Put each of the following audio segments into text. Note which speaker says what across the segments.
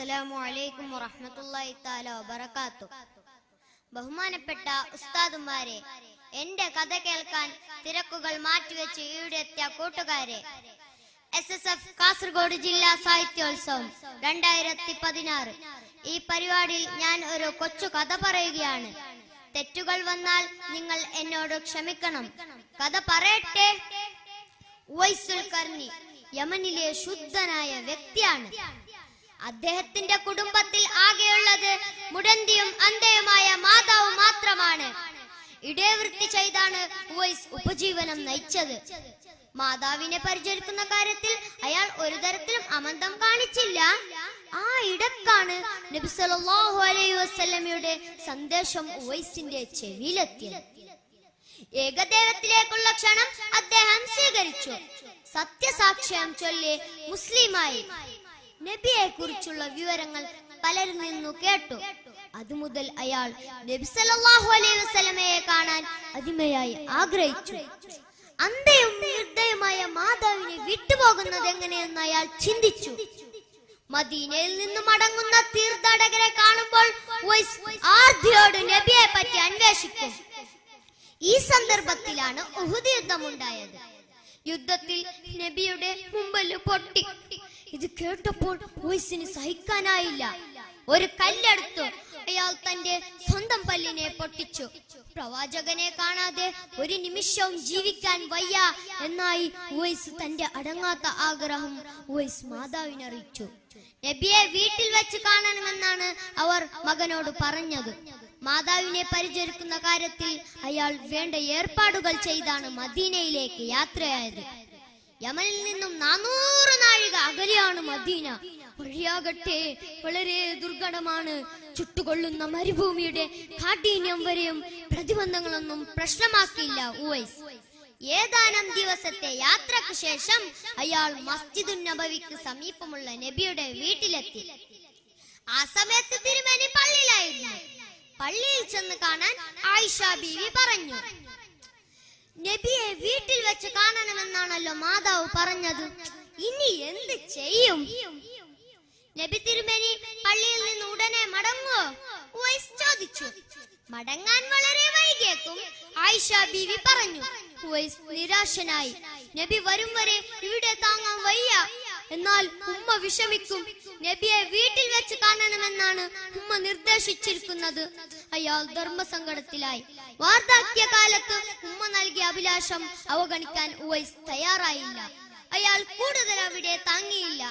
Speaker 1: അസ്സലാമു അലൈക്കും വറഹമത്തല്ലാഹി തആല വബറക്കാത്തു ബഹുമാനപ്പെട്ട ഉസ്താദുമാരെ എന്റെ കഥ കേൾക്കാൻ തിരക്കുകൾ മാറ്റിവെച്ച് ഇവിടെ എത്തിയ കൂട്ടുകാരെ എസ് എസ് എഫ് കാസർഗോഡ് ജില്ലാ സാഹിത്യോത്സവം രണ്ടായിരത്തി പതിനാറ് ഈ പരിപാടിയിൽ ഞാൻ ഒരു കൊച്ചു കഥ പറയുകയാണ് തെറ്റുകൾ വന്നാൽ നിങ്ങൾ എന്നോട് ക്ഷമിക്കണം കഥ പറയട്ടെ വൈസുൽ കർണി യമനിലെ ശുദ്ധനായ വ്യക്തിയാണ് അദ്ദേഹത്തിന്റെ കുടുംബത്തിൽ ആകെയുള്ളത് മുടന്തിയും അന്ധയുമായ മാതാവ് മാത്രമാണ് ഇടേവൃത്തി ചെയ്താണ് ഉവൈസ് ഉപജീവനം നയിച്ചത് മാതാവിനെ പരിചരിക്കുന്ന കാര്യത്തിൽ അയാൾ ഒരു തരത്തിലും അമന്തം കാണിച്ചില്ല ആ ഇടക്കാണ് നബി സല്ലല്ലാഹു അലൈഹി വസല്ലമയുടെ സന്ദേശം ഉവൈസിന്റെ ചെവിയിലെത്തിയത് ഏകദേവത്തിലേക്കുള്ള ക്ഷണം അദ്ദേഹം സ്വീകരിച്ചു സത്യസാക്ഷ്യം ചൊല്ലി മുസ്ലിമായി നബിയെ കുറിച്ചുള്ള വിവരങ്ങൾ പലരിൽ നിന്നു കേട്ടു അതുമുതൽ അയാൾ നബി സല്ലല്ലാഹു അലൈഹി വസല്ലമയെ കാണാൻ അതിമയായി ആഗ്രഹിച്ചു അന്തയും നിർദ്ദയമായ മാതാവിനെ വിട്ടുപോകുന്നത് എങ്ങനെയെന്ന് അയാൾ ചിന്തിച്ചു മദീനയിൽ നിന്ന് മടങ്ങുന്ന തീർത്ഥാടകരെ കാണുമ്പോൾ ആദ്യോട് നബിയെ പറ്റി അന്വേഷിക്കും ഈ സന്ദർഭത്തിലാണ് ഉഹുദ് ഉണ്ടായത് യുദ്ധത്തിൽ നബിയുടെ മുമ്പല് പൊട്ടി ഇത് കേട്ടപ്പോൾ വോയിസിന് സഹിക്കാനായില്ല ഒരു കല്ലെടുത്തു അയാൾ തന്റെ സ്വന്തം പല്ലിനെ പൊട്ടിച്ചു പ്രവാചകനെ കാണാതെ ഒരു നിമിഷവും ജീവിക്കാൻ വയ്യ എന്നായി വോയിസ് തന്റെ അടങ്ങാത്ത ആഗ്രഹം വോയിസ് മാതാവിനറിയിച്ചു അറിയിച്ചു നബിയെ വീട്ടിൽ വെച്ച് കാണണമെന്നാണ് അവർ മകനോട് പറഞ്ഞത് മാതാവിനെ പരിചരിക്കുന്ന കാര്യത്തിൽ അയാൾ വേണ്ട ഏർപ്പാടുകൾ ചെയ്താണ് മദീനയിലേക്ക് യാത്രയായത് യമനിൽ നിന്നും നാനൂറ് നാഴിക അകലെയാണ് മദീന വഴിയാകട്ടെ വളരെ ദുർഘടമാണ് ചുട്ടുകൊള്ളുന്ന മരുഭൂമിയുടെ കാഠിന്യം വരെയും പ്രതിബന്ധങ്ങളൊന്നും പ്രശ്നമാക്കിയില്ല ഉവൈസ് ഏതാനും ദിവസത്തെ യാത്രക്ക് ശേഷം അയാൾ മസ്ജിദു നബവിക്ക് സമീപമുള്ള നബിയുടെ വീട്ടിലെത്തി ആ സമയത്ത് തിരുമേനി പള്ളിയിലായിരുന്നു പള്ളിയിൽ ചെന്ന് കാണാൻ ആയിഷ ബീവി പറഞ്ഞു നബി വീട്ടിൽ വെച്ച് കാണണമെന്നാണല്ലോ മാതാവ് പറഞ്ഞത് ഇനി എന്ത് ചെയ്യും നബി തിരുമേനി പള്ളിയിൽ നിന്ന് ഉടനെ മടങ്ങോ ഉവൈസ് ചോദിച്ചു മടങ്ങാൻ വളരെ വൈകിയേക്കും ആയിഷ ബീവി പറഞ്ഞു ഉവൈസ് നിരാശനായി നബി വരും വരെ എന്നാൽ ഉമ്മ വിഷമിക്കും നബിയെ വീട്ടിൽ വെച്ച് കാണണമെന്നാണ് ഉമ്മ നിർദ്ദേശിച്ചിരിക്കുന്നത് അയാൾ ധർമ്മസങ്കടത്തിലായി വാർദ്ധാക്യ കാലത്ത് ഉമ്മ നൽകിയ അഭിലാഷം അവഗണിക്കാൻ ഉവൈസ് തയ്യാറായില്ല അയാൾ കൂടുതൽ അവിടെ താങ്ങിയില്ല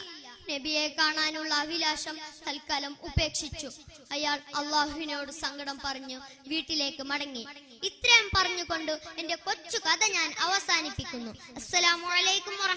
Speaker 1: നബിയെ കാണാനുള്ള അഭിലാഷം തൽക്കാലം ഉപേക്ഷിച്ചു അയാൾ അള്ളാഹുവിനോട് സങ്കടം പറഞ്ഞു വീട്ടിലേക്ക് മടങ്ങി ഇത്രയും പറഞ്ഞുകൊണ്ട് എന്റെ കൊച്ചു കഥ ഞാൻ അവസാനിപ്പിക്കുന്നു അസ്സലാമലൈക്കും